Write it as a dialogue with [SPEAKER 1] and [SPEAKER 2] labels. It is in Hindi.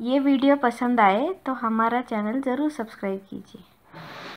[SPEAKER 1] ये वीडियो पसंद आए तो हमारा चैनल ज़रूर सब्सक्राइब कीजिए